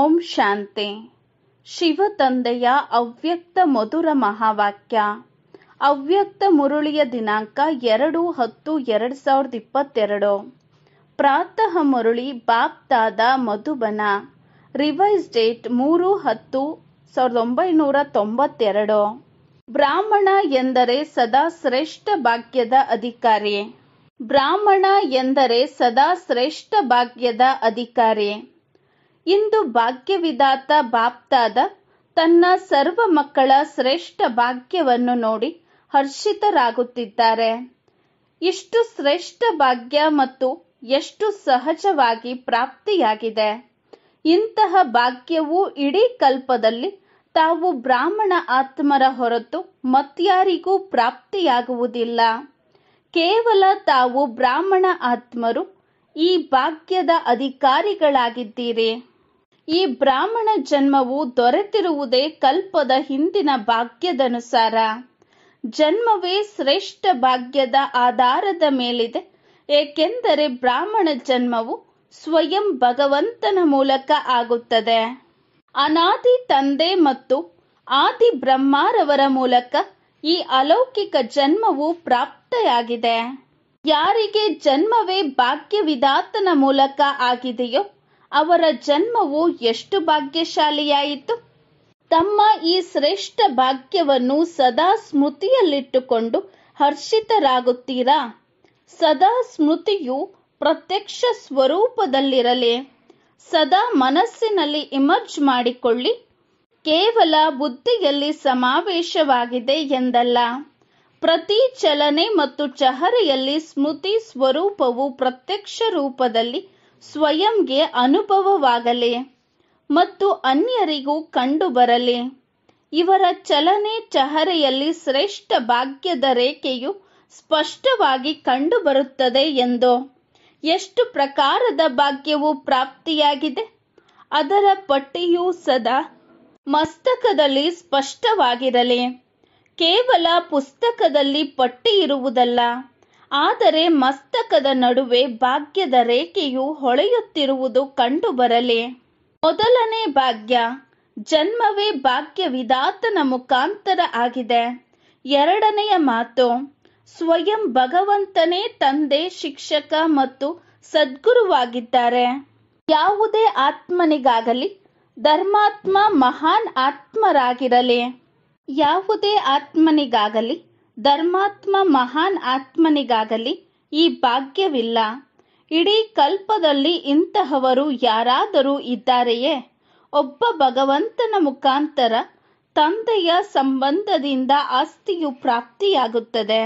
ಓಂ ಶಾಂತಿ ಶಿವ ತಂದೆಯ ಅವ್ಯಕ್ತ ಮಧುರ ಮಹಾವಾಕ್ಯ ಅವ್ಯಕ್ತ ಮುರುಳಿಯ ದಿನಾಂಕ ಎರಡು ಹತ್ತು ಎರಡು ಸಾವಿರದ ಇಪ್ಪತ್ತೆರಡು ಪ್ರಾತಃ ಮುರುಳಿ ಬಾಪ್ತಾದ ಮಧುಬನ ರಿವೈಸ್ ಡೇಟ್ ಮೂರು ಹತ್ತು ಸಾವಿರದ ಒಂಬೈನೂರ ತೊಂಬತ್ತೆರಡು ಬ್ರಾಹ್ಮಣ ಎಂದರೆ ಸದಾ ಶ್ರೇಷ್ಠ ಭಾಗ್ಯದ ಅಧಿಕಾರಿ ಬ್ರಾಹ್ಮಣ ಎಂದರೆ ಸದಾ ಶ್ರೇಷ್ಠ ಭಾಗ್ಯದ ಅಧಿಕಾರಿ ಇಂದು ಭಾಗ್ಯವಿದಾತ ಬಾಪ್ತಾದ ತನ್ನ ಸರ್ವ ಮಕ್ಕಳ ಶ್ರೇಷ್ಠ ಭಾಗ್ಯವನ್ನು ನೋಡಿ ಹರ್ಷಿತರಾಗುತ್ತಿದ್ದಾರೆ ಇಷ್ಟು ಶ್ರೇಷ್ಠ ಭಾಗ್ಯ ಮತ್ತು ಎಷ್ಟು ಸಹಜವಾಗಿ ಪ್ರಾಪ್ತಿಯಾಗಿದೆ ಇಂತಹ ಭಾಗ್ಯವು ಇಡೀ ಕಲ್ಪದಲ್ಲಿ ತಾವು ಬ್ರಾಹ್ಮಣ ಆತ್ಮರ ಹೊರತು ಮತ್ಯಾರಿಗೂ ಪ್ರಾಪ್ತಿಯಾಗುವುದಿಲ್ಲ ಕೇವಲ ತಾವು ಬ್ರಾಹ್ಮಣ ಆತ್ಮರು ಈ ಭಾಗ್ಯದ ಅಧಿಕಾರಿಗಳಾಗಿದ್ದೀರಿ ಈ ಬ್ರಾಹ್ಮಣ ಜನ್ಮವು ದೊರೆತಿರುವುದೇ ಕಲ್ಪದ ಹಿಂದಿನ ಭಾಗ್ಯದನುಸಾರ ಜನ್ಮವೇ ಶ್ರೇಷ್ಠ ಭಾಗ್ಯದ ಆಧಾರದ ಮೇಲಿದೆ ಏಕೆಂದರೆ ಬ್ರಾಹ್ಮಣ ಜನ್ಮವು ಸ್ವಯಂ ಭಗವಂತನ ಮೂಲಕ ಆಗುತ್ತದೆ ಅನಾದಿ ತಂದೆ ಮತ್ತು ಆದಿ ಬ್ರಹ್ಮಾರವರ ಮೂಲಕ ಈ ಅಲೌಕಿಕ ಜನ್ಮವು ಪ್ರಾಪ್ತೆಯಾಗಿದೆ ಯಾರಿಗೆ ಜನ್ಮವೇ ಭಾಗ್ಯವಿಧಾತನ ಮೂಲಕ ಆಗಿದೆಯೋ ಅವರ ಜನ್ಮವು ಎಷ್ಟು ಭಾಗ್ಯಶಾಲಿಯಾಯಿತು ತಮ್ಮ ಈ ಶ್ರೇಷ್ಠ ಭಾಗ್ಯವನ್ನು ಸದಾ ಸ್ಮೃತಿಯಲ್ಲಿಟ್ಟುಕೊಂಡು ಹರ್ಷಿತರಾಗುತ್ತೀರಾ ಸದಾ ಸ್ಮೃತಿಯು ಪ್ರತ್ಯಕ್ಷ ಸ್ವರೂಪದಲ್ಲಿರಲಿ ಸದಾ ಮನಸ್ಸಿನಲ್ಲಿ ಇಮರ್ಜ್ ಮಾಡಿಕೊಳ್ಳಿ ಕೇವಲ ಬುದ್ಧಿಯಲ್ಲಿ ಸಮಾವೇಶವಾಗಿದೆ ಎಂದಲ್ಲ ಪ್ರತಿ ಚಲನೆ ಮತ್ತು ಚಹರೆಯಲ್ಲಿ ಸ್ಮೃತಿ ಸ್ವರೂಪವು ಪ್ರತ್ಯಕ್ಷ ರೂಪದಲ್ಲಿ ಸ್ವಯಂಗೆ ಅನುಭವವಾಗಲಿ ಮತ್ತು ಅನ್ಯರಿಗೂ ಕಂಡುಬರಲಿ ಇವರ ಚಲನೆ ಚಹರೆಯಲ್ಲಿ ಶ್ರೇಷ್ಠ ಭಾಗ್ಯದ ರೇಖೆಯು ಸ್ಪಷ್ಟವಾಗಿ ಕಂಡುಬರುತ್ತದೆ ಎಂದು ಎಷ್ಟು ಪ್ರಕಾರದ ಭಾಗ್ಯವು ಪ್ರಾಪ್ತಿಯಾಗಿದೆ ಅದರ ಪಟ್ಟಿಯು ಸದಾ ಮಸ್ತಕದಲ್ಲಿ ಸ್ಪಷ್ಟವಾಗಿರಲಿ ಕೇವಲ ಪುಸ್ತಕದಲ್ಲಿ ಪಟ್ಟಿ ಇರುವುದಲ್ಲ ಆದರೆ ಮಸ್ತಕದ ನಡುವೆ ಭಾಗ್ಯದ ರೇಖೆಯು ಹೊಳೆಯುತ್ತಿರುವುದು ಕಂಡುಬರಲಿ ಮೊದಲನೇ ಭಾಗ್ಯ ಜನ್ಮವೇ ಭಾಗ್ಯ ವಿಧಾತನ ಮುಖಾಂತರ ಆಗಿದೆ ಎರಡನೆಯ ಮಾತು ಸ್ವಯಂ ಭಗವಂತನೇ ತಂದೆ ಶಿಕ್ಷಕ ಮತ್ತು ಸದ್ಗುರುವಾಗಿದ್ದಾರೆ ಯಾವುದೇ ಆತ್ಮನಿಗಾಗಲಿ ಧರ್ಮಾತ್ಮ ಮಹಾನ್ ಆತ್ಮರಾಗಿರಲಿ ಯಾವುದೇ ಆತ್ಮನಿಗಾಗಲಿ ಧರ್ಮಾತ್ಮ ಮಹಾನ್ ಆತ್ಮನಿಗಾಗಲಿ ಈ ಭಾಗ್ಯವಿಲ್ಲ ಇಡೀ ಕಲ್ಪದಲ್ಲಿ ಇಂತಹವರು ಯಾರಾದರೂ ಇದ್ದಾರೆಯೇ ಒಬ್ಬ ಭಗವಂತನ ಮುಖಾಂತರ ತಂದೆಯ ಸಂಬಂಧದಿಂದ ಆಸ್ತಿಯು ಪ್ರಾಪ್ತಿಯಾಗುತ್ತದೆ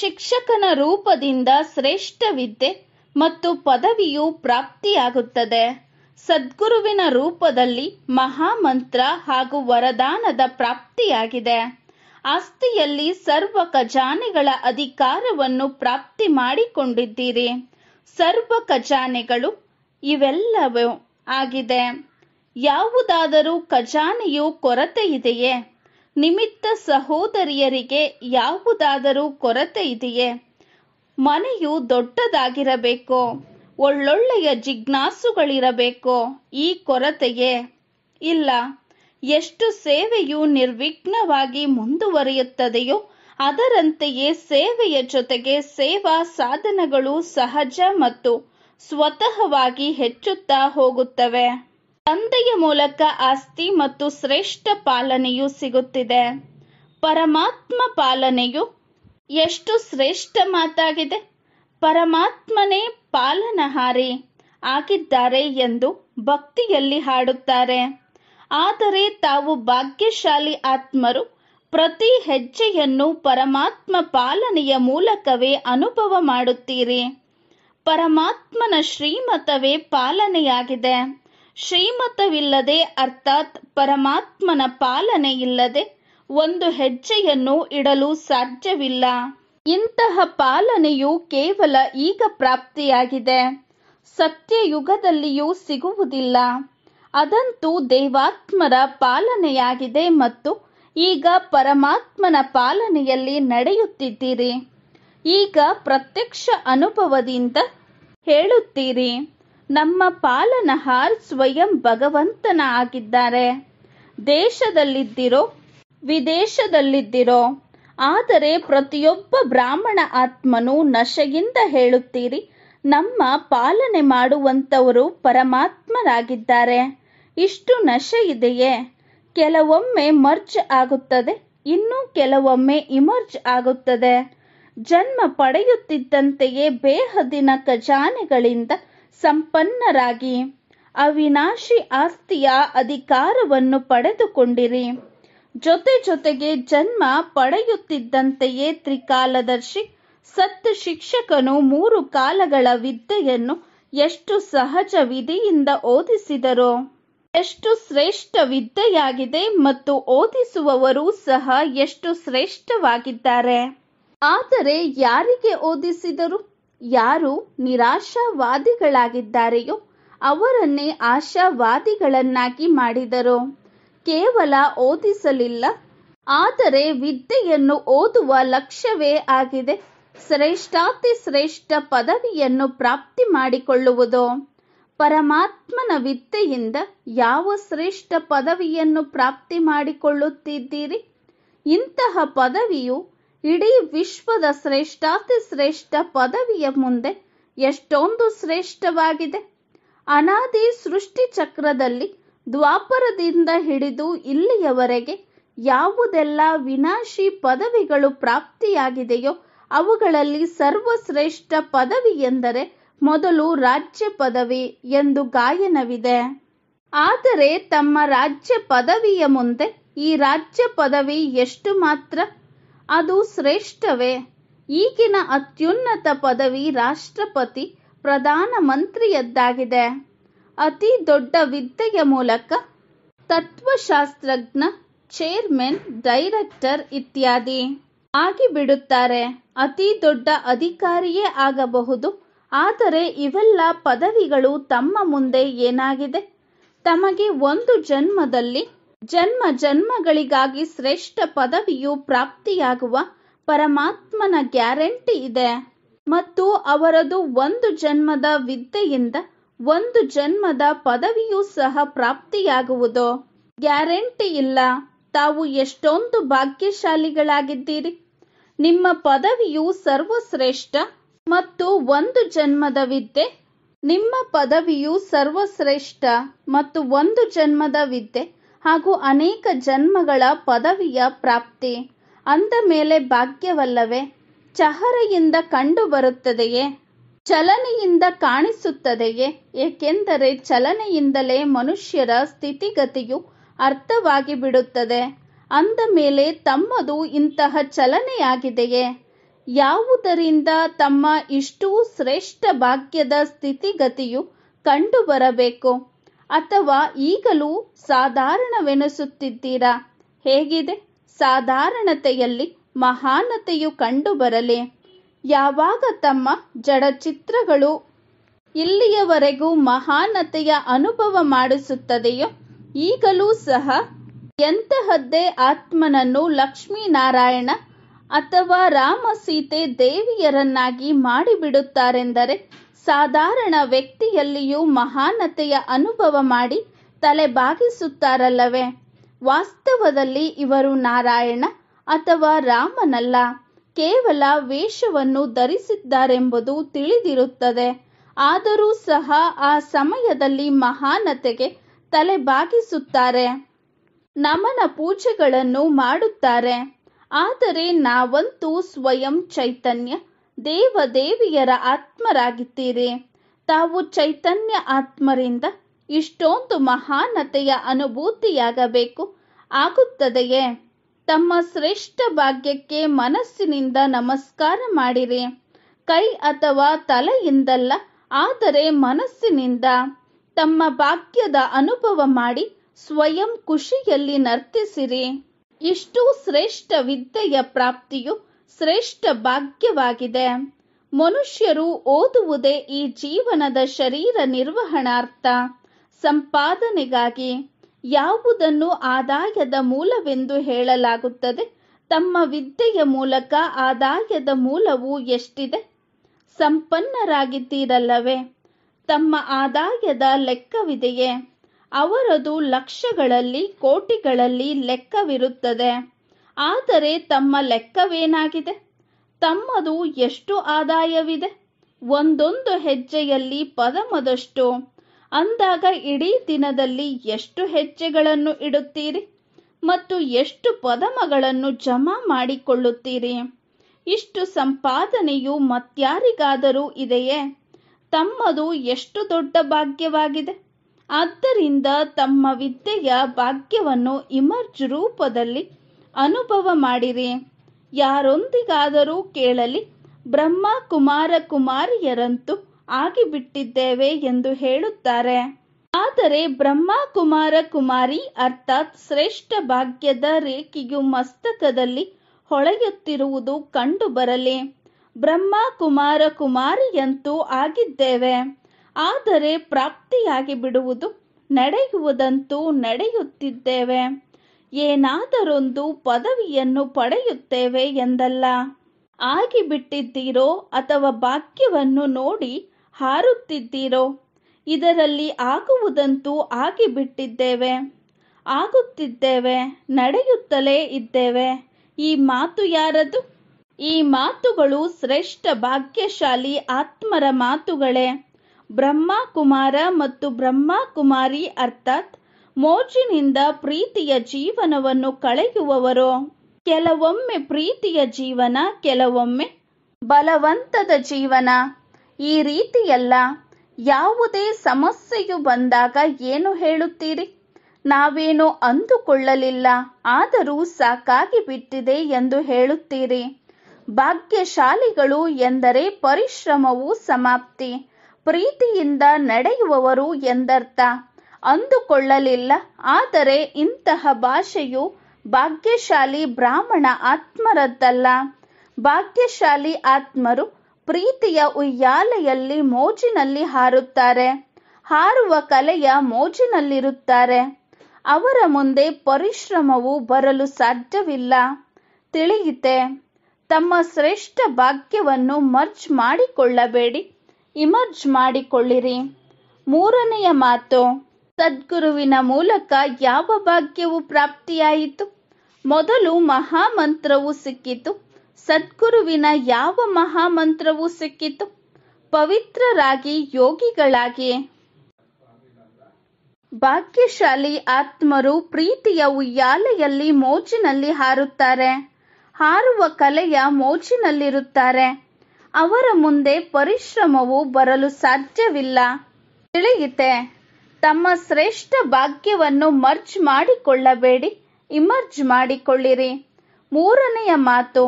ಶಿಕ್ಷಕನ ರೂಪದಿಂದ ಶ್ರೇಷ್ಠ ವಿದ್ಯೆ ಮತ್ತು ಪದವಿಯು ಪ್ರಾಪ್ತಿಯಾಗುತ್ತದೆ ಸದ್ಗುರುವಿನ ರೂಪದಲ್ಲಿ ಮಹಾಮಂತ್ರ ಹಾಗೂ ವರದಾನದ ಪ್ರಾಪ್ತಿಯಾಗಿದೆ ಆಸ್ತಿಯಲ್ಲಿ ಸರ್ವ ಖಜಾನೆಗಳ ಅಧಿಕಾರವನ್ನು ಪ್ರಾಪ್ತಿ ಮಾಡಿಕೊಂಡಿದ್ದೀರಿ ಸರ್ವ ಖಜಾನೆಗಳು ಇವೆಲ್ಲವೂ ಆಗಿದೆ ಯಾವುದಾದರೂ ಖಜಾನೆಯು ಕೊರತೆ ಇದೆಯೇ ನಿಮಿತ್ತ ಸಹೋದರಿಯರಿಗೆ ಯಾವುದಾದರೂ ಕೊರತೆ ಇದೆಯೇ ಮನೆಯು ದೊಡ್ಡದಾಗಿರಬೇಕು ಒಳ್ಳೊಳ್ಳೆಯ ಜಿಜ್ಞಾಸುಗಳಿರಬೇಕು ಈ ಕೊರತೆಯೇ ಇಲ್ಲ ಎಷ್ಟು ಸೇವೆಯು ನಿರ್ವಿಘ್ನವಾಗಿ ಮುಂದುವರಿಯುತ್ತದೆಯೋ ಅದರಂತೆಯೇ ಸೇವೆಯ ಜೊತೆಗೆ ಸೇವಾ ಸಾಧನಗಳು ಸಹಜ ಮತ್ತು ಸ್ವತಃವಾಗಿ ಹೆಚ್ಚುತ್ತಾ ಹೋಗುತ್ತವೆ ತಂದೆಯ ಮೂಲಕ ಆಸ್ತಿ ಮತ್ತು ಶ್ರೇಷ್ಠ ಪಾಲನೆಯು ಸಿಗುತ್ತಿದೆ ಪರಮಾತ್ಮ ಪಾಲನೆಯು ಎಷ್ಟು ಶ್ರೇಷ್ಠ ಮಾತಾಗಿದೆ ಪರಮಾತ್ಮನೇ ಪಾಲನಹಾರಿ ಆಗಿದ್ದಾರೆ ಎಂದು ಭಕ್ತಿಯಲ್ಲಿ ಹಾಡುತ್ತಾರೆ ಆದರೆ ತಾವು ಭಾಗ್ಯಶಾಲಿ ಆತ್ಮರು ಪ್ರತಿ ಹೆಜ್ಜೆಯನ್ನು ಪರಮಾತ್ಮ ಪಾಲನೆಯ ಮೂಲಕವೇ ಅನುಭವ ಮಾಡುತ್ತೀರಿ ಪರಮಾತ್ಮನ ಶ್ರೀಮತವೇ ಪಾಲನೆಯಾಗಿದೆ ಶ್ರೀಮತವಿಲ್ಲದೆ ಅರ್ಥಾತ್ ಪರಮಾತ್ಮನ ಪಾಲನೆ ಇಲ್ಲದೆ ಒಂದು ಹೆಜ್ಜೆಯನ್ನು ಇಡಲು ಸಾಧ್ಯವಿಲ್ಲ ಇಂತಹ ಪಾಲನೆಯು ಕೇವಲ ಈಗ ಪ್ರಾಪ್ತಿಯಾಗಿದೆ ಸತ್ಯಯುಗದಲ್ಲಿಯೂ ಸಿಗುವುದಿಲ್ಲ ಅದಂತೂ ದೇವಾತ್ಮರ ಪಾಲನೆಯಾಗಿದೆ ಮತ್ತು ಈಗ ಪರಮಾತ್ಮನ ಪಾಲನೆಯಲ್ಲಿ ನಡೆಯುತ್ತಿದ್ದೀರಿ ಈಗ ಪ್ರತ್ಯಕ್ಷ ಅನುಭವದಿಂದ ಹೇಳುತ್ತೀರಿ ನಮ್ಮ ಪಾಲನಹಾರ್ ಸ್ವಯಂ ಭಗವಂತನ ಆಗಿದ್ದಾರೆ ದೇಶದಲ್ಲಿದ್ದಿರೋ ವಿದೇಶದಲ್ಲಿದ್ದಿರೋ ಆದರೆ ಪ್ರತಿಯೊಬ್ಬ ಬ್ರಾಹ್ಮಣ ಆತ್ಮನು ನಶೆಯಿಂದ ಹೇಳುತ್ತೀರಿ ನಮ್ಮ ಪಾಲನೆ ಮಾಡುವಂಥವರು ಪರಮಾತ್ಮರಾಗಿದ್ದಾರೆ ಇಷ್ಟು ನಶೆ ಇದೆಯೇ ಕೆಲವೊಮ್ಮೆ ಮರ್ಜ್ ಆಗುತ್ತದೆ ಇನ್ನೂ ಕೆಲವೊಮ್ಮೆ ಇಮರ್ಜ್ ಆಗುತ್ತದೆ ಜನ್ಮ ಪಡೆಯುತ್ತಿದ್ದಂತೆಯೇ ಬೇಹದಿನ ಖಜಾನೆಗಳಿಂದ ಸಂಪನ್ನರಾಗಿ ಅವಿನಾಶಿ ಆಸ್ತಿಯ ಅಧಿಕಾರವನ್ನು ಪಡೆದುಕೊಂಡಿರಿ ಜೊತೆ ಜೊತೆಗೆ ಜನ್ಮ ಪಡೆಯುತ್ತಿದ್ದಂತೆಯೇ ತ್ರಿಕಾಲದರ್ಶಿ ಸತ್ ಶಿಕ್ಷಕನು ಮೂರು ಕಾಲಗಳ ವಿದ್ಯೆಯನ್ನು ಎಷ್ಟು ಸಹಜ ವಿಧಿಯಿಂದ ಓದಿಸಿದರು ಎಷ್ಟು ಶ್ರೇಷ್ಠ ವಿದ್ಯೆಯಾಗಿದೆ ಮತ್ತು ಓದಿಸುವವರು ಸಹ ಎಷ್ಟು ಶ್ರೇಷ್ಠವಾಗಿದ್ದಾರೆ ಆದರೆ ಯಾರಿಗೆ ಓದಿಸಿದರು ಯಾರು ನಿರಾಶಾವಾದಿಗಳಾಗಿದ್ದಾರೆಯೋ ಅವರನ್ನೇ ಆಶಾವಾದಿಗಳನ್ನಾಗಿ ಮಾಡಿದರು ಕೇವಲ ಓದಿಸಲಿಲ್ಲ ಆದರೆ ವಿದ್ಯೆಯನ್ನು ಓದುವ ಲಕ್ಷ್ಯವೇ ಆಗಿದೆ ಶ್ರೇಷ್ಠಾತಿ ಶ್ರೇಷ್ಠ ಪದವಿಯನ್ನು ಪ್ರಾಪ್ತಿ ಮಾಡಿಕೊಳ್ಳುವುದೋ ಪರಮಾತ್ಮನ ವಿದ್ಯೆಯಿಂದ ಯಾವ ಶ್ರೇಷ್ಠ ಪದವಿಯನ್ನು ಪ್ರಾಪ್ತಿ ಮಾಡಿಕೊಳ್ಳುತ್ತಿದ್ದೀರಿ ಇಂತಹ ಪದವಿಯು ಇಡೀ ವಿಶ್ವದ ಶ್ರೇಷ್ಠಾತಿ ಶ್ರೇಷ್ಠ ಪದವಿಯ ಮುಂದೆ ಎಷ್ಟೊಂದು ಶ್ರೇಷ್ಠವಾಗಿದೆ ಅನಾದಿ ಸೃಷ್ಟಿ ಚಕ್ರದಲ್ಲಿ ದ್ವಾಪರದಿಂದ ಹಿಡಿದು ಇಲ್ಲಿಯವರೆಗೆ ಯಾವುದೆಲ್ಲ ವಿನಾಶಿ ಪದವಿಗಳು ಪ್ರಾಪ್ತಿಯಾಗಿದೆಯೋ ಅವುಗಳಲ್ಲಿ ಸರ್ವಶ್ರೇಷ್ಠ ಪದವಿ ಎಂದರೆ ಮೊದಲು ರಾಜ್ಯ ಪದವಿ ಎಂದು ಗಾಯನವಿದೆ ಆದರೆ ತಮ್ಮ ರಾಜ್ಯ ಪದವಿಯ ಮುಂದೆ ಈ ರಾಜ್ಯ ಪದವಿ ಎಷ್ಟು ಮಾತ್ರ ಅದು ಶ್ರೇಷ್ಠವೇ ಈಗಿನ ಅತ್ಯುನ್ನತ ಪದವಿ ರಾಷ್ಟ್ರಪತಿ ಪ್ರಧಾನ ಮಂತ್ರಿಯದ್ದಾಗಿದೆ ಅತಿ ದೊಡ್ಡ ವಿದ್ಯೆಯ ಮೂಲಕ ತತ್ವಶಾಸ್ತ್ರಜ್ಞ ಚೇರ್ಮನ್ ಡೈರೆಕ್ಟರ್ ಇತ್ಯಾದಿ ಆಗಿಬಿಡುತ್ತಾರೆ ಅತಿ ದೊಡ್ಡ ಅಧಿಕಾರಿಯೇ ಆಗಬಹುದು ಆದರೆ ಇವೆಲ್ಲ ಪದವಿಗಳು ತಮ್ಮ ಮುಂದೆ ಏನಾಗಿದೆ ತಮಗೆ ಒಂದು ಜನ್ಮದಲ್ಲಿ ಜನ್ಮ ಜನ್ಮಗಳಿಗಾಗಿ ಶ್ರೇಷ್ಠ ಪದವಿಯು ಪ್ರಾಪ್ತಿಯಾಗುವ ಪರಮಾತ್ಮನ ಗ್ಯಾರಂಟಿ ಇದೆ ಮತ್ತು ಅವರದು ಒಂದು ಜನ್ಮದ ವಿದ್ಯೆಯಿಂದ ಒಂದು ಜನ್ಮದ ಪದವಿಯೂ ಸಹ ಪ್ರಾಪ್ತಿಯಾಗುವುದು ಗ್ಯಾರಂಟಿ ಇಲ್ಲ ತಾವು ಎಷ್ಟೊಂದು ಭಾಗ್ಯಶಾಲಿಗಳಾಗಿದ್ದೀರಿ ನಿಮ್ಮ ಪದವಿಯು ಸರ್ವಶ್ರೇಷ್ಠ ಮತ್ತು ಒಂದು ಜನ್ಮದ ವಿದ್ಯೆ ನಿಮ್ಮ ಪದವಿಯು ಸರ್ವಶ್ರೇಷ್ಠ ಮತ್ತು ಒಂದು ಜನ್ಮದ ವಿದ್ಯೆ ಹಾಗೂ ಅನೇಕ ಜನ್ಮಗಳ ಪದವಿಯ ಪ್ರಾಪ್ತಿ ಅಂದ ಮೇಲೆ ಭಾಗ್ಯವಲ್ಲವೇ ಚಹರೆಯಿಂದ ಕಂಡುಬರುತ್ತದೆಯೇ ಚಲನೆಯಿಂದ ಕಾಣಿಸುತ್ತದೆಯೇ ಏಕೆಂದರೆ ಚಲನೆಯಿಂದಲೇ ಮನುಷ್ಯರ ಸ್ಥಿತಿಗತಿಯು ಅರ್ಥವಾಗಿ ಬಿಡುತ್ತದೆ ಅಂದ ಮೇಲೆ ತಮ್ಮದು ಇಂತಹ ಚಲನೆಯಾಗಿದೆಯೇ ಯಾವುದರಿಂದ ತಮ್ಮ ಇಷ್ಟೂ ಶ್ರೇಷ್ಠ ಭಾಗ್ಯದ ಸ್ಥಿತಿಗತಿಯು ಕಂಡುಬರಬೇಕು ಅಥವಾ ಈಗಲೂ ಸಾಧಾರಣವೆನಿಸುತ್ತಿದ್ದೀರಾ ಹೇಗಿದೆ ಸಾಧಾರಣತೆಯಲ್ಲಿ ಮಹಾನತೆಯು ಕಂಡುಬರಲಿ ಯಾವಾಗ ತಮ್ಮ ಜಡಚಿತ್ರಗಳು ಇಲ್ಲಿಯವರೆಗೂ ಮಹಾನತೆಯ ಅನುಭವ ಮಾಡಿಸುತ್ತದೆಯೋ ಈಗಲೂ ಸಹ ಎಂತಹದ್ದೇ ಆತ್ಮನನ್ನು ಲಕ್ಷ್ಮೀನಾರಾಯಣ ಅಥವಾ ರಾಮ ಸೀತೆ ದೇವಿಯರನ್ನಾಗಿ ಮಾಡಿಬಿಡುತ್ತಾರೆಂದರೆ ಸಾಧಾರಣ ವ್ಯಕ್ತಿಯಲ್ಲಿಯೂ ಮಹಾನತೆಯ ಅನುಭವ ಮಾಡಿ ತಲೆ ಬಾಗಿಸುತ್ತಾರಲ್ಲವೇ ವಾಸ್ತವದಲ್ಲಿ ಇವರು ನಾರಾಯಣ ಅಥವಾ ರಾಮನಲ್ಲ ಕೇವಲ ವೇಷವನ್ನು ಧರಿಸಿದ್ದಾರೆಂಬುದು ತಿಳಿದಿರುತ್ತದೆ ಆದರೂ ಸಹ ಆ ಸಮಯದಲ್ಲಿ ಮಹಾನತೆಗೆ ತಲೆ ಬಾಗಿಸುತ್ತಾರೆ ನಮನ ಪೂಜೆಗಳನ್ನು ಮಾಡುತ್ತಾರೆ ಆದರೆ ನಾವಂತೂ ಸ್ವಯಂ ಚೈತನ್ಯ ದೇವದೇವಿಯರ ಆತ್ಮರಾಗಿದ್ದೀರಿ ತಾವು ಚೈತನ್ಯ ಆತ್ಮರಿಂದ ಇಷ್ಟೊಂದು ಮಹಾನತೆಯ ಅನುಭೂತಿಯಾಗಬೇಕು ಆಗುತ್ತದೆಯೇ ತಮ್ಮ ಶ್ರೇಷ್ಠ ಭಾಗ್ಯಕ್ಕೆ ಮನಸ್ಸಿನಿಂದ ನಮಸ್ಕಾರ ಮಾಡಿರಿ ಕೈ ಅಥವಾ ತಲೆಯಿಂದಲ್ಲ ಆದರೆ ಮನಸ್ಸಿನಿಂದ ತಮ್ಮ ಭಾಗ್ಯದ ಅನುಭವ ಮಾಡಿ ಸ್ವಯಂ ಖುಷಿಯಲ್ಲಿ ನರ್ತಿಸಿರಿ ಇಷ್ಟು ಶ್ರೇಷ್ಠ ವಿದ್ಯೆಯ ಪ್ರಾಪ್ತಿಯು ಶ್ರೇಷ್ಠ ಭಾಗ್ಯವಾಗಿದೆ ಮನುಷ್ಯರು ಓದುವುದೇ ಈ ಜೀವನದ ಶರೀರ ನಿರ್ವಹಣಾರ್ಥ ಸಂಪಾದನೆಗಾಗಿ ಯಾವುದನ್ನು ಆದಾಯದ ಮೂಲವೆಂದು ಹೇಳಲಾಗುತ್ತದೆ ತಮ್ಮ ವಿದ್ಯೆಯ ಮೂಲಕ ಆದಾಯದ ಮೂಲವು ಎಷ್ಟಿದೆ ಸಂಪನ್ನರಾಗಿದ್ದೀರಲ್ಲವೇ ತಮ್ಮ ಆದಾಯದ ಲೆಕ್ಕವಿದೆಯೇ ಅವರದು ಲಕ್ಷಗಳಲ್ಲಿ ಕೋಟಿಗಳಲ್ಲಿ ಲೆಕ್ಕವಿರುತ್ತದೆ ಆದರೆ ತಮ್ಮ ಲೆಕ್ಕವೇನಾಗಿದೆ ತಮ್ಮದು ಎಷ್ಟು ಆದಾಯವಿದೆ ಒಂದೊಂದು ಹೆಜ್ಜೆಯಲ್ಲಿ ಪದಮದಷ್ಟು ಅಂದಾಗ ಇಡೀ ದಿನದಲ್ಲಿ ಎಷ್ಟು ಹೆಜ್ಜೆಗಳನ್ನು ಇಡುತ್ತೀರಿ ಮತ್ತು ಎಷ್ಟು ಪದಮಗಳನ್ನು ಜಮಾ ಮಾಡಿಕೊಳ್ಳುತ್ತೀರಿ ಇಷ್ಟು ಸಂಪಾದನೆಯು ಮತ್ಯಾರಿಗಾದರೂ ಇದೆಯೇ ತಮ್ಮದು ಎಷ್ಟು ದೊಡ್ಡ ಭಾಗ್ಯವಾಗಿದೆ ಆದ್ದರಿಂದ ತಮ್ಮ ವಿದ್ಯೆಯ ಭಾಗ್ಯವನ್ನು ಇಮರ್ಜ್ ರೂಪದಲ್ಲಿ ಅನುಭವ ಮಾಡಿರಿ ಯಾರೊಂದಿಗಾದರೂ ಕೇಳಲಿ ಬ್ರಹ್ಮ ಕುಮಾರ ಕುಮಾರಿಯರಂತೂ ಆಗಿಬಿಟ್ಟಿದ್ದೇವೆ ಎಂದು ಹೇಳುತ್ತಾರೆ ಆದರೆ ಬ್ರಹ್ಮ ಕುಮಾರ ಕುಮಾರಿ ಅರ್ಥಾತ್ ಶ್ರೇಷ್ಠ ಭಾಗ್ಯದ ರೇಖೆಯು ಮಸ್ತಕದಲ್ಲಿ ಹೊಳೆಯುತ್ತಿರುವುದು ಕಂಡು ಬರಲಿ ಬ್ರಹ್ಮ ಕುಮಾರ ಕುಮಾರಿಯಂತೂ ಆಗಿದ್ದೇವೆ ಆದರೆ ಪ್ರಾಪ್ತಿಯಾಗಿ ಬಿಡುವುದು ನಡೆಯುವುದಂತೂ ನಡೆಯುತ್ತಿದ್ದೇವೆ ಏನಾದರೊಂದು ಪದವಿಯನ್ನು ಪಡೆಯುತ್ತೇವೆ ಎಂದಲ್ಲ ಆಗಿಬಿಟ್ಟಿದ್ದೀರೋ ಅಥವಾ ಭಾಗ್ಯವನ್ನು ನೋಡಿ ಹಾರುತ್ತಿದ್ದೀರೋ ಇದರಲ್ಲಿ ಆಗುವುದಂತೂ ಆಗಿಬಿಟ್ಟಿದ್ದೇವೆ ಆಗುತ್ತಿದ್ದೇವೆ ನಡೆಯುತ್ತಲೇ ಇದ್ದೇವೆ ಈ ಮಾತು ಯಾರದು ಈ ಮಾತುಗಳು ಶ್ರೇಷ್ಠ ಭಾಗ್ಯಶಾಲಿ ಆತ್ಮರ ಮಾತುಗಳೇ ಬ್ರಹ್ಮ ಕುಮಾರ ಮತ್ತು ಬ್ರಹ್ಮ ಕುಮಾರಿ ಅರ್ಥಾತ್ ಮೋಜಿನಿಂದ ಪ್ರೀತಿಯ ಜೀವನವನ್ನು ಕಳೆಯುವವರು ಕೆಲವೊಮ್ಮೆ ಪ್ರೀತಿಯ ಜೀವನ ಕೆಲವೊಮ್ಮೆ ಬಲವಂತದ ಜೀವನ ಈ ರೀತಿಯಲ್ಲ ಯಾವುದೇ ಸಮಸ್ಯೆಯು ಬಂದಾಗ ಏನು ಹೇಳುತ್ತೀರಿ ನಾವೇನು ಅಂದುಕೊಳ್ಳಲಿಲ್ಲ ಆದರೂ ಸಾಕಾಗಿ ಬಿಟ್ಟಿದೆ ಎಂದು ಹೇಳುತ್ತೀರಿ ಭಾಗ್ಯಶಾಲಿಗಳು ಎಂದರೆ ಪರಿಶ್ರಮವು ಸಮಾಪ್ತಿ ಪ್ರೀತಿಯಿಂದ ನಡೆಯುವವರು ಎಂದರ್ಥ ಅಂದುಕೊಳ್ಳಲಿಲ್ಲ ಆದರೆ ಇಂತಹ ಭಾಷೆಯು ಭಾಗ್ಯಶಾಲಿ ಬ್ರಾಹ್ಮಣ ಆತ್ಮರದ್ದಲ್ಲ ಭಾಗ್ಯಶಾಲಿ ಆತ್ಮರು ಪ್ರೀತಿಯ ಉಯ್ಯಾಲೆಯಲ್ಲಿ ಮೋಜಿನಲ್ಲಿ ಹಾರುತ್ತಾರೆ ಹಾರುವ ಕಲೆಯ ಮೋಜಿನಲ್ಲಿರುತ್ತಾರೆ ಅವರ ಮುಂದೆ ಪರಿಶ್ರಮವು ಬರಲು ಸಾಧ್ಯವಿಲ್ಲ ತಿಳಿಯಿತೆ ತಮ್ಮ ಶ್ರೇಷ್ಠ ಭಾಗ್ಯವನ್ನು ಮರ್ಜ್ ಮಾಡಿಕೊಳ್ಳಬೇಡಿ ಇಮರ್ಜ್ ಮಾಡಿಕೊಳ್ಳಿರಿ ಮೂರನೆಯ ಮಾತು ಸದ್ಗುರುವಿನ ಮೂಲಕ ಯಾವ ಭಾಗ್ಯವು ಪ್ರಾಪ್ತಿಯಾಯಿತು ಮೊದಲು ಮಹಾಮಂತ್ರವು ಸಿಕ್ಕಿತು ಸದ್ಗುರುವಿನ ಯಾವ ಮಹಾಮಂತ್ರವು ಸಿಕ್ಕಿತು ಪವಿತ್ರರಾಗಿ ಯೋಗಿಗಳಾಗಿ ಭಾಗ್ಯಶಾಲಿ ಆತ್ಮರು ಪ್ರೀತಿಯ ಉಯ್ಯಾಲೆಯಲ್ಲಿ ಮೋಜಿನಲ್ಲಿ ಹಾರುತ್ತಾರೆ ಹಾರುವ ಕಲೆಯ ಮೋಜಿನಲ್ಲಿರುತ್ತಾರೆ ಅವರ ಮುಂದೆ ಪರಿಶ್ರಮವು ಬರಲು ಸಾಧ್ಯವಿಲ್ಲ ತಿಳಿಯಿತೆ ತಮ್ಮ ಶ್ರೇಷ್ಠ ಭಾಗ್ಯವನ್ನು ಮರ್ಜ್ ಮಾಡಿಕೊಳ್ಳಬೇಡಿ ಇಮರ್ಜ್ ಮಾಡಿಕೊಳ್ಳಿರಿ ಮೂರನೆಯ ಮಾತು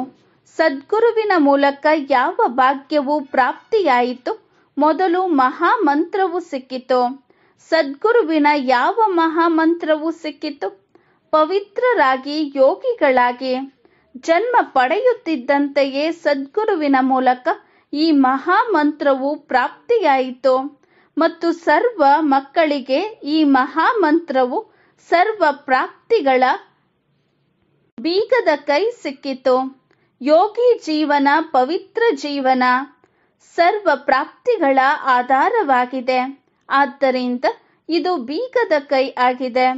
ಸದ್ಗುರುವಿನ ಮೂಲಕ ಯಾವ ಭಾಗ್ಯವು ಪ್ರಾಪ್ತಿಯಾಯಿತು ಮೊದಲು ಮಹಾಮಂತ್ರವು ಸಿಕ್ಕಿತು ಸದ್ಗುರುವಿನ ಯಾವ ಮಹಾಮಂತ್ರವು ಸಿಕ್ಕಿತು ಪವಿತ್ರರಾಗಿ ಯೋಗಿಗಳಾಗಿ ಜನ್ಮ ಪಡೆಯುತ್ತಿದ್ದಂತೆಯೇ ಸದ್ಗುರುವಿನ ಮೂಲಕ ಈ ಮಹಾಮಂತ್ರವು ಪ್ರಾಪ್ತಿಯಾಯಿತು ಮತ್ತು ಸರ್ವ ಮಕ್ಕಳಿಗೆ ಈ ಮಹಾಮಂತ್ರವು ಸರ್ವ ಪ್ರಾಪ್ತಿಗಳ ಬೀಗದ ಕೈ ಸಿಕ್ಕಿತು ಯೋಗಿ ಜೀವನ ಪವಿತ್ರ ಜೀವನ ಸರ್ವ ಪ್ರಾಪ್ತಿಗಳ ಆಧಾರವಾಗಿದೆ ಆದ್ದರಿಂದ ಇದು ಬೀಗದ ಕೈ ಆಗಿದೆ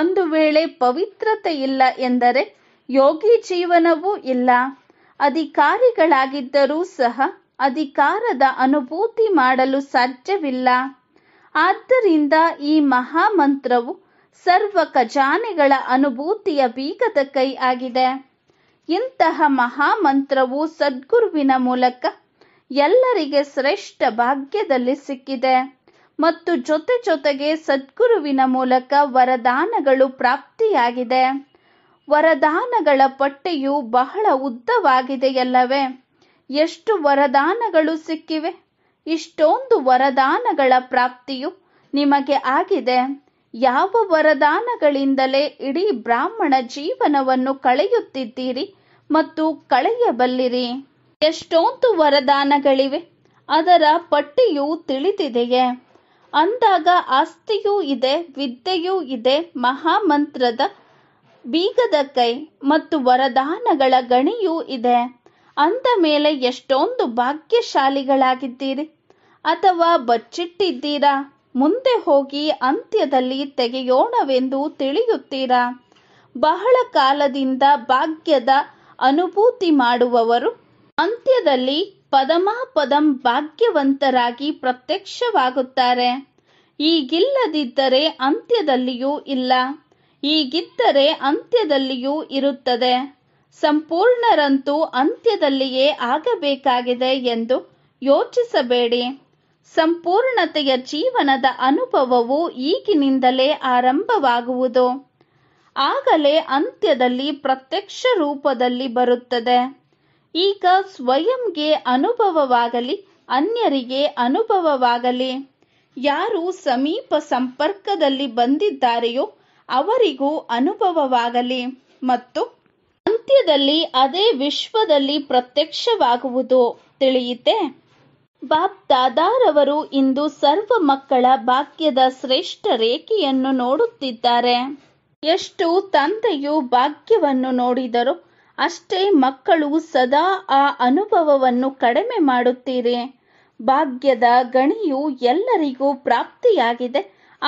ಒಂದು ವೇಳೆ ಪವಿತ್ರತೆ ಇಲ್ಲ ಎಂದರೆ ಯೋಗಿ ಜೀವನವೂ ಇಲ್ಲ ಅಧಿಕಾರಿಗಳಾಗಿದ್ದರೂ ಸಹ ಅಧಿಕಾರದ ಅನುಭೂತಿ ಮಾಡಲು ಸಾಧ್ಯವಿಲ್ಲ ಆದ್ದರಿಂದ ಈ ಮಹಾಮಂತ್ರವು ಸರ್ವ ಖಜಾನೆಗಳ ಅನುಭೂತಿಯ ಬೀಗದ ಕೈ ಆಗಿದೆ ಇಂತಹ ಮಹಾಮಂತ್ರವು ಸದ್ಗುರುವಿನ ಮೂಲಕ ಎಲ್ಲರಿಗೆ ಶ್ರೇಷ್ಠ ಭಾಗ್ಯದಲ್ಲಿ ಸಿಕ್ಕಿದೆ ಮತ್ತು ಜೊತೆ ಜೊತೆಗೆ ಸದ್ಗುರುವಿನ ಮೂಲಕ ವರದಾನಗಳು ಪ್ರಾಪ್ತಿಯಾಗಿದೆ ವರದಾನಗಳ ಪಟ್ಟಿಯು ಬಹಳ ಉದ್ದವಾಗಿದೆಯಲ್ಲವೇ ಎಷ್ಟು ವರದಾನಗಳು ಸಿಕ್ಕಿವೆ ಇಷ್ಟೊಂದು ವರದಾನಗಳ ಪ್ರಾಪ್ತಿಯು ನಿಮಗೆ ಆಗಿದೆ ಯಾವ ವರದಾನಗಳಿಂದಲೇ ಇಡೀ ಬ್ರಾಹ್ಮಣ ಜೀವನವನ್ನು ಕಳೆಯುತ್ತಿದ್ದೀರಿ ಮತ್ತು ಕಳೆಯಬಲ್ಲಿರಿ ಎಷ್ಟೊಂದು ವರದಾನಗಳಿವೆ ಅದರ ಪಟ್ಟಿಯು ತಿಳಿದಿದೆಯೇ ಅಂದಾಗ ಆಸ್ತಿಯೂ ಇದೆ ವಿದ್ಯೆಯೂ ಇದೆ ಮಹಾಮಂತ್ರದ ಬೀಗದ ಕೈ ಮತ್ತು ವರದಾನಗಳ ಗಣಿಯೂ ಇದೆ ಅಂದ ಮೇಲೆ ಎಷ್ಟೊಂದು ಭಾಗ್ಯಶಾಲಿಗಳಾಗಿದ್ದೀರಿ ಅಥವಾ ಬಚ್ಚಿಟ್ಟಿದ್ದೀರಾ ಮುಂದೆ ಹೋಗಿ ಅಂತ್ಯದಲ್ಲಿ ತೆಗೆಯೋಣವೆಂದು ತಿಳಿಯುತ್ತೀರಾ ಬಹಳ ಕಾಲದಿಂದ ಭಾಗ್ಯದ ಅನುಭೂತಿ ಮಾಡುವವರು ಅಂತ್ಯದಲ್ಲಿ ಪದಮಾಪದಂ ಭಾಗ್ಯವಂತರಾಗಿ ಪ್ರತ್ಯಕ್ಷವಾಗುತ್ತಾರೆ ಈಗಿಲ್ಲದಿದ್ದರೆ ಅಂತ್ಯದಲ್ಲಿಯೂ ಇಲ್ಲ ಹೀಗಿದ್ದರೆ ಅಂತ್ಯದಲ್ಲಿಯೂ ಇರುತ್ತದೆ ಸಂಪೂರ್ಣರಂತೂ ಅಂತ್ಯದಲ್ಲಿಯೇ ಆಗಬೇಕಾಗಿದೆ ಎಂದು ಯೋಚಿಸಬೇಡಿ ಸಂಪೂರ್ಣತೆಯ ಜೀವನದ ಅನುಭವವು ಈಗಿನಿಂದಲೇ ಆರಂಭವಾಗುವುದು ಆಗಲೇ ಅಂತ್ಯದಲ್ಲಿ ಪ್ರತ್ಯಕ್ಷ ರೂಪದಲ್ಲಿ ಬರುತ್ತದೆ ಈಗ ಸ್ವಯಂಗೆ ಅನುಭವವಾಗಲಿ ಅನ್ಯರಿಗೆ ಅನುಭವವಾಗಲಿ ಯಾರು ಸಮೀಪ ಸಂಪರ್ಕದಲ್ಲಿ ಬಂದಿದ್ದಾರೆಯೋ ಅವರಿಗೂ ಅನುಭವವಾಗಲಿ ಮತ್ತು ಅಂತ್ಯದಲ್ಲಿ ಅದೇ ವಿಶ್ವದಲ್ಲಿ ಪ್ರತ್ಯಕ್ಷವಾಗುವುದು ತಿಳಿಯಿತೆ ಬಾಬ್ ಅವರು ಇಂದು ಸರ್ವ ಮಕ್ಕಳ ಭಾಗ್ಯದ ಶ್ರೇಷ್ಠ ರೇಖೆಯನ್ನು ನೋಡುತ್ತಿದ್ದಾರೆ ಎಷ್ಟು ತಂದೆಯು ಭಾಗ್ಯವನ್ನು ನೋಡಿದರು ಅಷ್ಟೇ ಮಕ್ಕಳು ಸದಾ ಆ ಅನುಭವವನ್ನು ಕಡಿಮೆ ಮಾಡುತ್ತೀರಿ ಭಾಗ್ಯದ ಗಣಿಯು ಎಲ್ಲರಿಗೂ ಪ್ರಾಪ್ತಿಯಾಗಿದೆ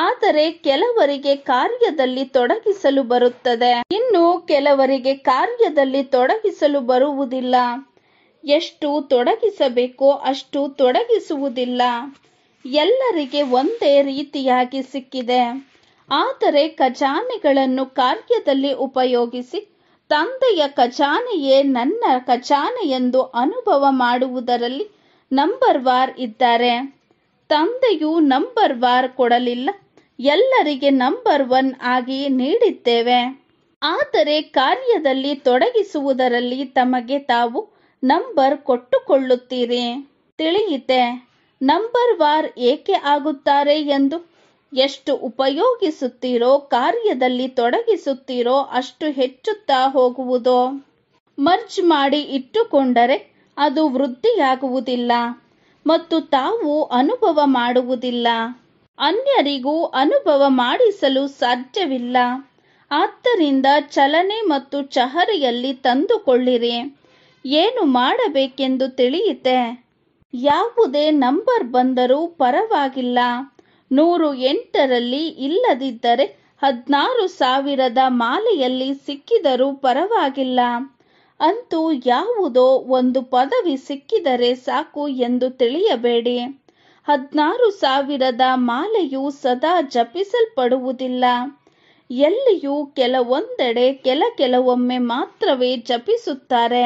ಆದರೆ ಕೆಲವರಿಗೆ ಕಾರ್ಯದಲ್ಲಿ ತೊಡಗಿಸಲು ಬರುತ್ತದೆ ಇನ್ನು ಕೆಲವರಿಗೆ ಕಾರ್ಯದಲ್ಲಿ ತೊಡಗಿಸಲು ಬರುವುದಿಲ್ಲ ಎಷ್ಟು ತೊಡಗಿಸಬೇಕೋ ಅಷ್ಟು ತೊಡಗಿಸುವುದಿಲ್ಲ ಎಲ್ಲರಿಗೆ ಒಂದೇ ರೀತಿಯಾಗಿ ಸಿಕ್ಕಿದೆ ಆದರೆ ಖಜಾನೆಗಳನ್ನು ಕಾರ್ಯದಲ್ಲಿ ಉಪಯೋಗಿಸಿ ತಂದೆಯ ಖಜಾನೆಯೇ ನನ್ನ ಖಜಾನೆ ಎಂದು ಅನುಭವ ಮಾಡುವುದರಲ್ಲಿ ನಂಬರ್ ವಾರ್ ಇದ್ದಾರೆ ತಂದೆಯು ನಂಬರ್ ವಾರ್ ಕೊಡಲಿಲ್ಲ ಎಲ್ಲರಿಗೆ ನಂಬರ್ ಒನ್ ಆಗಿ ನೀಡಿದ್ದೇವೆ ಆದರೆ ಕಾರ್ಯದಲ್ಲಿ ತೊಡಗಿಸುವುದರಲ್ಲಿ ತಮಗೆ ತಾವು ನಂಬರ್ ಕೊಟ್ಟುಕೊಳ್ಳುತ್ತೀರಿ ತಿಳಿಯಿತೆ ನಂಬರ್ ವಾರ್ ಏಕೆ ಆಗುತ್ತಾರೆ ಎಂದು ಎಷ್ಟು ಉಪಯೋಗಿಸುತ್ತೀರೋ ಕಾರ್ಯದಲ್ಲಿ ತೊಡಗಿಸುತ್ತೀರೋ ಅಷ್ಟು ಹೆಚ್ಚುತ್ತಾ ಹೋಗುವುದು ಮರ್ಜ್ ಮಾಡಿ ಇಟ್ಟುಕೊಂಡರೆ ಅದು ವೃದ್ಧಿಯಾಗುವುದಿಲ್ಲ ಮತ್ತು ತಾವು ಅನುಭವ ಮಾಡುವುದಿಲ್ಲ ಅನ್ಯರಿಗೂ ಅನುಭವ ಮಾಡಿಸಲು ಸಾಧ್ಯವಿಲ್ಲ ಆದ್ದರಿಂದ ಚಲನೆ ಮತ್ತು ಚಹರೆಯಲ್ಲಿ ತಂದುಕೊಳ್ಳಿರಿ ಏನು ಮಾಡಬೇಕೆಂದು ತಿಳಿಯಿತೆ ಯಾವುದೇ ನಂಬರ್ ಬಂದರೂ ಪರವಾಗಿಲ್ಲ ನೂರು ಎಂಟರಲ್ಲಿ ಇಲ್ಲದಿದ್ದರೆ ಹದಿನಾರು ಸಾವಿರದ ಮಾಲೆಯಲ್ಲಿ ಸಿಕ್ಕಿದರೂ ಪರವಾಗಿಲ್ಲ ಅಂತೂ ಯಾವುದೋ ಒಂದು ಪದವಿ ಸಿಕ್ಕಿದರೆ ಸಾಕು ಎಂದು ತಿಳಿಯಬೇಡಿ ಹದಿನಾರು ಸಾವಿರದ ಮಾಲೆಯು ಸದಾ ಜಪಿಸಲ್ಪಡುವುದಿಲ್ಲ ಎಲ್ಲಿಯೂ ಕೆಲವೊಂದೆಡೆ ಕೆಲ ಕೆಲವೊಮ್ಮೆ ಮಾತ್ರವೇ ಜಪಿಸುತ್ತಾರೆ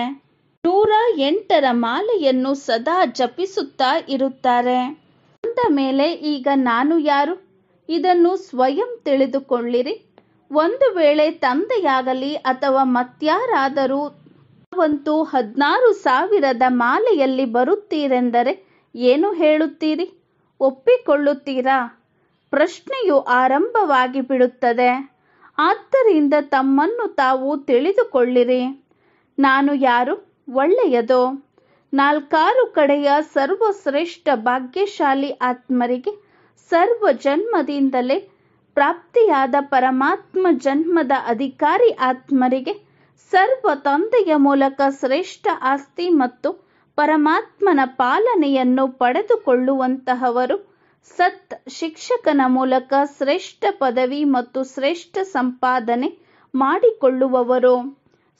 ನೂರ ಎಂಟರ ಮಾಲೆಯನ್ನು ಸದಾ ಜಪಿಸುತ್ತಾ ಇರುತ್ತಾರೆ ಅಂದ ಮೇಲೆ ಈಗ ನಾನು ಯಾರು ಇದನ್ನು ಸ್ವಯಂ ತಿಳಿದುಕೊಳ್ಳಿರಿ ಒಂದು ವೇಳೆ ತಂದೆಯಾಗಲಿ ಅಥವಾ ಮತ್ಯಾರಾದರೂ ಅವಂತೂ ಹದಿನಾರು ಸಾವಿರದ ಮಾಲೆಯಲ್ಲಿ ಬರುತ್ತೀರೆಂದರೆ ಏನು ಹೇಳುತ್ತೀರಿ ಒಪ್ಪಿಕೊಳ್ಳುತ್ತೀರಾ ಪ್ರಶ್ನೆಯು ಆರಂಭವಾಗಿ ಬಿಡುತ್ತದೆ ಆದ್ದರಿಂದ ತಮ್ಮನ್ನು ತಾವು ತಿಳಿದುಕೊಳ್ಳಿರಿ ನಾನು ಯಾರು ಒಳ್ಳೆಯದು ನಾಲ್ಕಾರು ಕಡೆಯ ಸರ್ವಶ್ರೇಷ್ಠ ಭಾಗ್ಯಶಾಲಿ ಆತ್ಮರಿಗೆ ಸರ್ವ ಜನ್ಮದಿಂದಲೇ ಪ್ರಾಪ್ತಿಯಾದ ಪರಮಾತ್ಮ ಜನ್ಮದ ಅಧಿಕಾರಿ ಆತ್ಮರಿಗೆ ಸರ್ವ ತಂದೆಯ ಮೂಲಕ ಶ್ರೇಷ್ಠ ಆಸ್ತಿ ಮತ್ತು ಪರಮಾತ್ಮನ ಪಾಲನೆಯನ್ನು ಪಡೆದುಕೊಳ್ಳುವಂತಹವರು ಸತ್ ಶಿಕ್ಷಕನ ಮೂಲಕ ಶ್ರೇಷ್ಠ ಪದವಿ ಮತ್ತು ಶ್ರೇಷ್ಠ ಸಂಪಾದನೆ ಮಾಡಿಕೊಳ್ಳುವವರು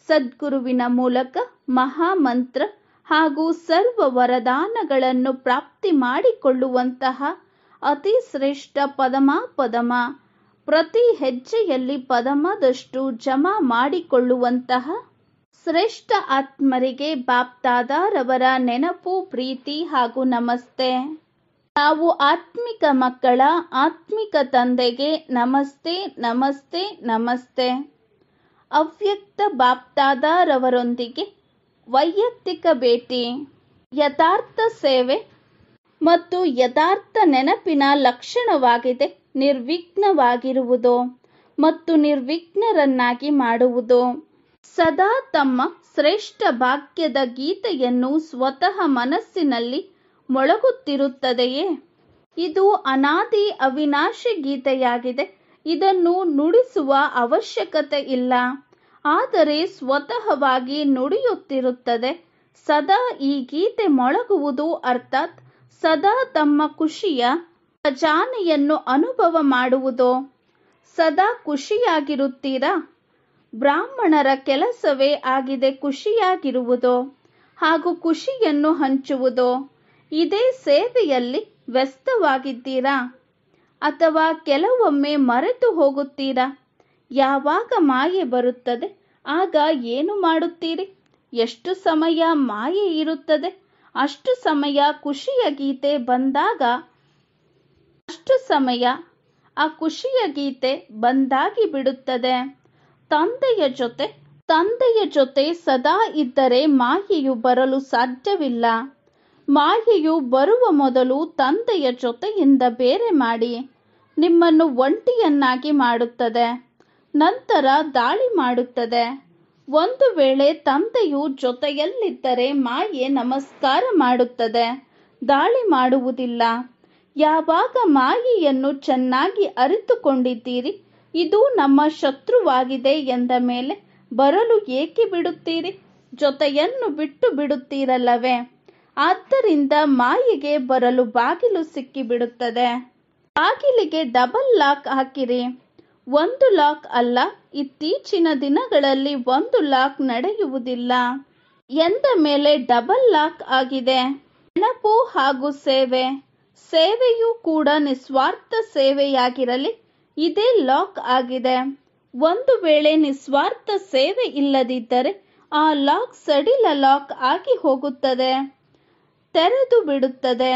ಸದ್ಗುರುವಿನ ಮೂಲಕ ಮಹಾಮಂತ್ರ ಹಾಗೂ ಸರ್ವ ವರದಾನಗಳನ್ನು ಪ್ರಾಪ್ತಿ ಮಾಡಿಕೊಳ್ಳುವಂತಹ ಅತಿ ಶ್ರೇಷ್ಠ ಪದಮ ಪದಮ ಪ್ರತಿ ಹೆಜ್ಜೆಯಲ್ಲಿ ಪದಮದಷ್ಟು ಜಮಾ ಮಾಡಿಕೊಳ್ಳುವಂತಹ ಶ್ರೇಷ್ಠ ಆತ್ಮರಿಗೆ ಬಾಪ್ದಾದಾರವರ ನೆನಪು ಪ್ರೀತಿ ಹಾಗೂ ನಮಸ್ತೆ ನಾವು ಆತ್ಮಿಕ ಮಕ್ಕಳ ಆತ್ಮಿಕ ತಂದೆಗೆ ನಮಸ್ತೆ ನಮಸ್ತೆ ನಮಸ್ತೆ ಅವ್ಯಕ್ತ ಬಾಪ್ದಾದಾರವರೊಂದಿಗೆ ವೈಯಕ್ತಿಕ ಭೇಟಿ ಯಥಾರ್ಥ ಸೇವೆ ಮತ್ತು ಯಥಾರ್ಥ ನೆನಪಿನ ಲಕ್ಷಣವಾಗಿದೆ ನಿರ್ವಿಘ್ನವಾಗಿರುವುದು ಮತ್ತು ನಿರ್ವಿಘ್ನರನ್ನಾಗಿ ಮಾಡುವುದು ಸದಾ ತಮ್ಮ ಶ್ರೇಷ್ಠ ಭಾಗ್ಯದ ಗೀತೆಯನ್ನು ಸ್ವತಃ ಮನಸ್ಸಿನಲ್ಲಿ ಮೊಳಗುತ್ತಿರುತ್ತದೆಯೇ ಇದು ಅನಾದಿ ಅವಿನಾಶಿ ಗೀತೆಯಾಗಿದೆ ಇದನ್ನು ನುಡಿಸುವ ಅವಶ್ಯಕತೆ ಇಲ್ಲ ಆದರೆ ಸ್ವತಃವಾಗಿ ನುಡಿಯುತ್ತಿರುತ್ತದೆ ಸದಾ ಈ ಗೀತೆ ಮೊಳಗುವುದು ಅರ್ಥಾತ್ ಸದಾ ತಮ್ಮ ಖುಷಿಯ ಖಜಾನೆಯನ್ನು ಅನುಭವ ಮಾಡುವುದು ಸದಾ ಖುಷಿಯಾಗಿರುತ್ತೀರಾ ಬ್ರಾಹ್ಮಣರ ಕೆಲಸವೇ ಆಗಿದೆ ಖುಷಿಯಾಗಿರುವುದೋ ಹಾಗೂ ಖುಷಿಯನ್ನು ಹಂಚುವುದು ಇದೇ ಸೇವೆಯಲ್ಲಿ ವ್ಯಸ್ತವಾಗಿದ್ದೀರಾ ಅಥವಾ ಕೆಲವೊಮ್ಮೆ ಮರೆತು ಹೋಗುತ್ತೀರಾ ಯಾವಾಗ ಮಾಯೆ ಬರುತ್ತದೆ ಆಗ ಏನು ಮಾಡುತ್ತೀರಿ ಎಷ್ಟು ಸಮಯ ಮಾಯೆ ಇರುತ್ತದೆ ಅಷ್ಟು ಸಮಯ ಖುಷಿಯ ಗೀತೆ ಬಂದಾಗ ಅಷ್ಟು ಸಮಯ ಆ ಖುಷಿಯ ಗೀತೆ ಬಂದಾಗಿ ಬಿಡುತ್ತದೆ ತಂದೆಯ ಜೊತೆ ತಂದೆಯ ಜೊತೆ ಸದಾ ಇದ್ದರೆ ಮಾಹಿಯು ಬರಲು ಸಾಧ್ಯವಿಲ್ಲ ಮಾಹಿಯು ಬರುವ ಮೊದಲು ತಂದೆಯ ಜೊತೆಯಿಂದ ಬೇರೆ ಮಾಡಿ ನಿಮ್ಮನ್ನು ಒಂಟಿಯನ್ನಾಗಿ ಮಾಡುತ್ತದೆ ನಂತರ ದಾಳಿ ಮಾಡುತ್ತದೆ ಒಂದು ವೇಳೆ ತಂದೆಯು ಜೊತೆಯಲ್ಲಿದ್ದರೆ ಮಾಯೆ ನಮಸ್ಕಾರ ಮಾಡುತ್ತದೆ ದಾಳಿ ಮಾಡುವುದಿಲ್ಲ ಯಾವಾಗ ಮಾಯೆಯನ್ನು ಚೆನ್ನಾಗಿ ಅರಿತುಕೊಂಡಿದ್ದೀರಿ ಇದು ನಮ್ಮ ಶತ್ರುವಾಗಿದೆ ಎಂದ ಮೇಲೆ ಬರಲು ಏಕೆ ಬಿಡುತ್ತೀರಿ ಜೊತೆಯನ್ನು ಬಿಟ್ಟು ಬಿಡುತ್ತೀರಲ್ಲವೇ ಆದ್ದರಿಂದ ಮಾಯಿಗೆ ಬರಲು ಬಾಗಿಲು ಸಿಕ್ಕಿಬಿಡುತ್ತದೆ ಬಾಗಿಲಿಗೆ ಡಬಲ್ ಲಾಕ್ ಹಾಕಿರಿ ಒಂದು ಲಾಕ್ ಅಲ್ಲ ಇತ್ತೀಚಿನ ದಿನಗಳಲ್ಲಿ ಒಂದು ಲಾಕ್ ನಡೆಯುವುದಿಲ್ಲ ಎಂದ ಮೇಲೆ ಡಬಲ್ ಲಾಕ್ ಆಗಿದೆ ನೆನಪು ಹಾಗೂ ಸೇವೆ ಸೇವೆಯೂ ಕೂಡ ನಿಸ್ವಾರ್ಥ ಸೇವೆಯಾಗಿರಲಿ ಇದೇ ಲಾಕ್ ಆಗಿದೆ ಒಂದು ವೇಳೆ ನಿಸ್ವಾರ್ಥ ಸೇವೆ ಇಲ್ಲದಿದ್ದರೆ ಆ ಲಾಕ್ ಸಡಿಲ ಲಾಕ್ ಆಗಿ ಹೋಗುತ್ತದೆ ತೆರೆದು ಬಿಡುತ್ತದೆ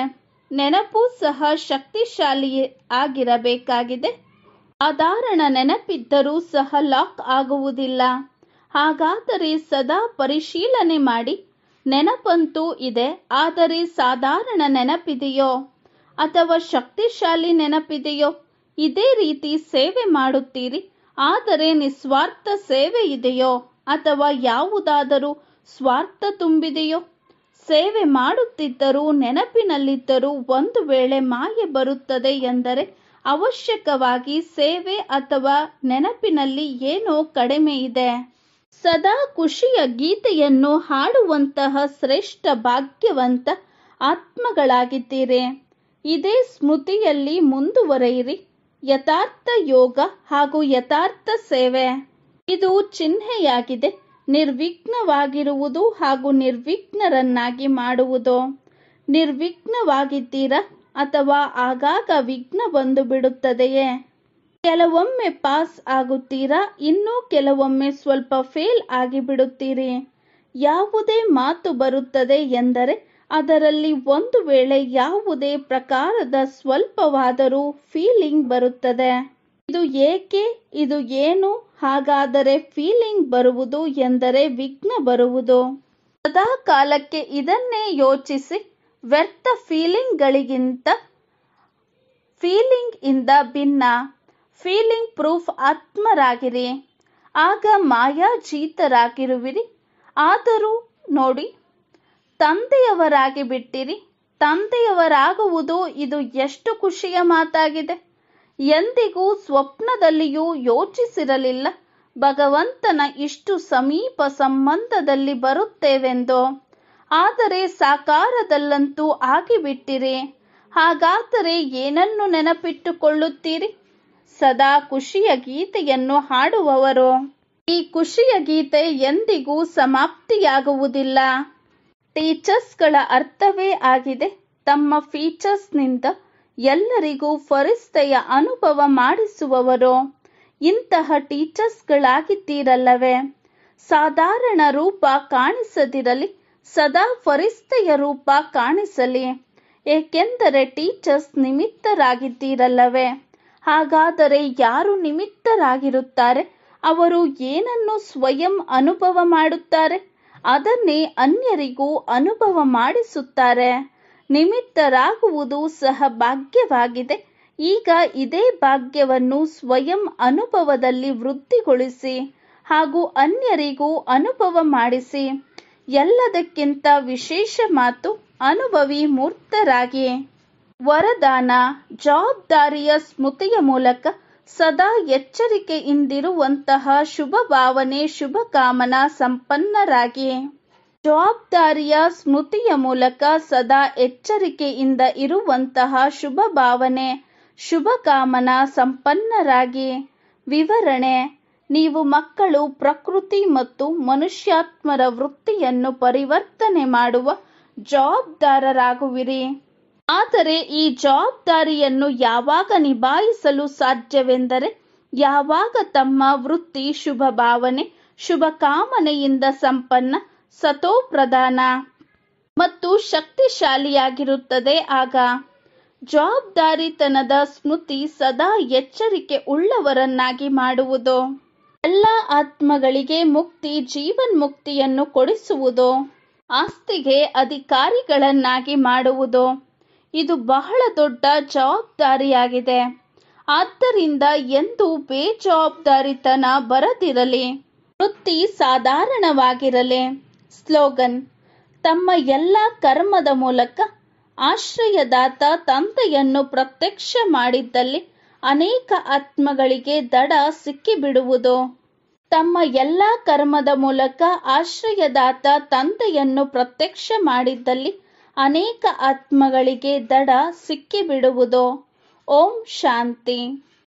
ನೆನಪು ಸಹ ಶಕ್ತಿಶಾಲಿ ಆಗಿರಬೇಕಾಗಿದೆ ಸಾಧಾರಣ ನೆನಪಿದ್ದರೂ ಸಹ ಲಾಕ್ ಆಗುವುದಿಲ್ಲ ಹಾಗಾದರೆ ಸದಾ ಪರಿಶೀಲನೆ ಮಾಡಿ ನೆನಪಂತೂ ಇದೆ ಆದರೆ ಸಾಧಾರಣ ನೆನಪಿದೆಯೋ ಅಥವಾ ಶಕ್ತಿಶಾಲಿ ನೆನಪಿದೆಯೋ ಇದೇ ರೀತಿ ಸೇವೆ ಮಾಡುತ್ತೀರಿ ಆದರೆ ನಿಸ್ವಾರ್ಥ ಸೇವೆ ಇದೆಯೋ ಅಥವಾ ಯಾವುದಾದರೂ ಸ್ವಾರ್ಥ ತುಂಬಿದೆಯೋ ಸೇವೆ ಮಾಡುತ್ತಿದ್ದರೂ ನೆನಪಿನಲ್ಲಿದ್ದರೂ ಒಂದು ವೇಳೆ ಮಾಯೆ ಬರುತ್ತದೆ ಎಂದರೆ ಅವಶ್ಯಕವಾಗಿ ಸೇವೆ ಅಥವಾ ನೆನಪಿನಲ್ಲಿ ಏನೋ ಕಡಿಮೆ ಇದೆ ಸದಾ ಖುಷಿಯ ಗೀತೆಯನ್ನು ಹಾಡುವಂತಹ ಶ್ರೇಷ್ಠ ಭಾಗ್ಯವಂತ ಆತ್ಮಗಳಾಗಿದ್ದೀರಿ ಇದೇ ಸ್ಮೃತಿಯಲ್ಲಿ ಮುಂದುವರೆಯಿರಿ ಯಥಾರ್ಥ ಯೋಗ ಹಾಗೂ ಯಥಾರ್ಥ ಸೇವೆ ಇದು ಚಿಹ್ನೆಯಾಗಿದೆ ನಿರ್ವಿಘ್ನವಾಗಿರುವುದು ಹಾಗೂ ನಿರ್ವಿಘ್ನರನ್ನಾಗಿ ಮಾಡುವುದು ನಿರ್ವಿಘ್ನವಾಗಿದ್ದೀರಾ ಅಥವಾ ಆಗಾಗ ವಿಘ್ನ ಬಂದು ಬಿಡುತ್ತದೆಯೇ ಕೆಲವೊಮ್ಮೆ ಪಾಸ್ ಆಗುತ್ತೀರಾ ಇನ್ನೂ ಕೆಲವೊಮ್ಮೆ ಸ್ವಲ್ಪ ಫೇಲ್ ಆಗಿಬಿಡುತ್ತೀರಿ ಯಾವುದೇ ಮಾತು ಬರುತ್ತದೆ ಎಂದರೆ ಅದರಲ್ಲಿ ಒಂದು ವೇಳೆ ಯಾವುದೇ ಪ್ರಕಾರದ ಸ್ವಲ್ಪವಾದರೂ ಫೀಲಿಂಗ್ ಬರುತ್ತದೆ ಇದು ಏಕೆ ಇದು ಏನು ಹಾಗಾದರೆ ಫೀಲಿಂಗ್ ಬರುವುದು ಎಂದರೆ ವಿಘ್ನ ಬರುವುದು ಸದಾ ಕಾಲಕ್ಕೆ ಇದನ್ನೇ ಯೋಚಿಸಿ ವ್ಯರ್ಥ ಫೀಲಿಂಗ್ಗಳಿಗಿಂತ ಫೀಲಿಂಗ್ ಇಂದ ಭಿನ್ನ ಫೀಲಿಂಗ್ ಪ್ರೂಫ್ ಆತ್ಮರಾಗಿರಿ ಆಗ ಮಾಯಾಜೀತರಾಗಿರುವಿರಿ ಆದರೂ ನೋಡಿ ತಂದೆಯವರಾಗಿ ಬಿಟ್ಟಿರಿ ತಂದೆಯವರಾಗುವುದು ಇದು ಎಷ್ಟು ಖುಷಿಯ ಮಾತಾಗಿದೆ ಎಂದಿಗೂ ಸ್ವಪ್ನದಲ್ಲಿಯೂ ಯೋಚಿಸಿರಲಿಲ್ಲ ಭಗವಂತನ ಇಷ್ಟು ಸಮೀಪ ಸಂಬಂಧದಲ್ಲಿ ಬರುತ್ತೇವೆಂದೋ ಆದರೆ ಸಾಕಾರದಲ್ಲಂತೂ ಆಗಿಬಿಟ್ಟಿರಿ ಹಾಗಾದರೆ ಏನನ್ನು ನೆನಪಿಟ್ಟುಕೊಳ್ಳುತ್ತೀರಿ ಸದಾ ಖುಷಿಯ ಗೀತೆಯನ್ನು ಹಾಡುವವರು ಈ ಖುಷಿಯ ಗೀತೆ ಎಂದಿಗೂ ಸಮಾಪ್ತಿಯಾಗುವುದಿಲ್ಲ ಟೀಚರ್ಸ್ಗಳ ಅರ್ಥವೇ ಆಗಿದೆ ತಮ್ಮ ಫೀಚರ್ಸ್ನಿಂದ ಎಲ್ಲರಿಗೂ ಫರಿಸ್ತೆಯ ಅನುಭವ ಮಾಡಿಸುವವರು ಇಂತಹ ಟೀಚರ್ಸ್ಗಳಾಗಿದ್ದೀರಲ್ಲವೇ ಸಾಧಾರಣ ರೂಪ ಕಾಣಿಸದಿರಲಿ ಸದಾ ಫರಿಸ್ತೆಯ ರೂಪ ಕಾಣಿಸಲಿ ಏಕೆಂದರೆ ಟೀಚರ್ಸ್ ನಿಮಿತ್ತರಾಗಿದ್ದೀರಲ್ಲವೇ ಹಾಗಾದರೆ ಯಾರು ನಿಮಿತ್ತರಾಗಿರುತ್ತಾರೆ ಅವರು ಏನನ್ನು ಸ್ವಯಂ ಅನುಭವ ಮಾಡುತ್ತಾರೆ ಅದನ್ನೇ ಅನ್ಯರಿಗೂ ಅನುಭವ ಮಾಡಿಸುತ್ತಾರೆ ನಿಮಿತ್ತರಾಗುವುದು ಸಹ ಭಾಗ್ಯವಾಗಿದೆ ಈಗ ಇದೇ ಭಾಗ್ಯವನ್ನು ಸ್ವಯಂ ಅನುಭವದಲ್ಲಿ ವೃದ್ಧಿಗೊಳಿಸಿ ಹಾಗೂ ಅನ್ಯರಿಗೂ ಅನುಭವ ಮಾಡಿಸಿ ಎಲ್ಲದಕ್ಕಿಂತ ವಿಶೇಷ ಮಾತು ಅನುಭವಿ ಮೂರ್ತರಾಗಿ ವರದಾನ ಜವಾಬ್ದಾರಿಯ ಸ್ಮೃತಿಯ ಮೂಲಕ ಸದಾ ಎಚ್ಚರಿಕೆಯಿಂದಿರುವಂತಹ ಶುಭ ಭಾವನೆ ಶುಭ ಕಾಮನಾ ಸಂಪನ್ನರಾಗಿ ಜವಾಬ್ದಾರಿಯ ಸ್ಮೃತಿಯ ಮೂಲಕ ಸದಾ ಎಚ್ಚರಿಕೆಯಿಂದ ಇರುವಂತಹ ಶುಭ ಭಾವನೆ ಶುಭ ಕಾಮನಾ ಸಂಪನ್ನರಾಗಿ ವಿವರಣೆ ನೀವು ಮಕ್ಕಳು ಪ್ರಕೃತಿ ಮತ್ತು ಮನುಷ್ಯಾತ್ಮರ ವೃತ್ತಿಯನ್ನು ಪರಿವರ್ತನೆ ಮಾಡುವ ಜವಾಬ್ದಾರರಾಗುವಿರಿ ಆದರೆ ಈ ಜವಾಬ್ದಾರಿಯನ್ನು ಯಾವಾಗ ನಿಭಾಯಿಸಲು ಸಾಧ್ಯವೆಂದರೆ ಯಾವಾಗ ತಮ್ಮ ವೃತ್ತಿ ಶುಭ ಭಾವನೆ ಶುಭ ಕಾಮನೆಯಿಂದ ಸಂಪನ್ನ ಸತೋಪ್ರಧಾನ ಮತ್ತು ಶಕ್ತಿಶಾಲಿಯಾಗಿರುತ್ತದೆ ಆಗ ಜವಾಬ್ದಾರಿತನದ ಸ್ಮೃತಿ ಸದಾ ಎಚ್ಚರಿಕೆ ಉಳ್ಳವರನ್ನಾಗಿ ಮಾಡುವುದು ಎಲ್ಲ ಆತ್ಮಗಳಿಗೆ ಮುಕ್ತಿ ಜೀವನ್ಮುಕ್ತಿಯನ್ನು ಕೊಡಿಸುವುದು ಆಸ್ತಿಗೆ ಅಧಿಕಾರಿಗಳನ್ನಾಗಿ ಮಾಡುವುದು ಇದು ಬಹಳ ದೊಡ್ಡ ಜವಾಬ್ದಾರಿಯಾಗಿದೆ ಆದ್ದರಿಂದ ಎಂದು ಬೇಜವಾಬ್ದಾರಿತನ ಬರದಿರಲಿ ವೃತ್ತಿ ಸಾಧಾರಣವಾಗಿರಲಿ ಸ್ಲೋಗನ್ ತಮ್ಮ ಎಲ್ಲ ಕರ್ಮದ ಮೂಲಕ ಆಶ್ರಯದಾತ ತಂದೆಯನ್ನು ಪ್ರತ್ಯಕ್ಷ ಮಾಡಿದ್ದಲ್ಲಿ ಅನೇಕ ಆತ್ಮಗಳಿಗೆ ದಡ ಸಿಕ್ಕಿಬಿಡುವುದು ತಮ್ಮ ಎಲ್ಲ ಕರ್ಮದ ಮೂಲಕ ಆಶ್ರಯದಾತ ತಂದೆಯನ್ನು ಪ್ರತ್ಯಕ್ಷ ಮಾಡಿದ್ದಲ್ಲಿ ಅನೇಕ ಆತ್ಮಗಳಿಗೆ ದಡ ಸಿಕ್ಕಿಬಿಡುವುದೋ ಓಂ ಶಾಂತಿ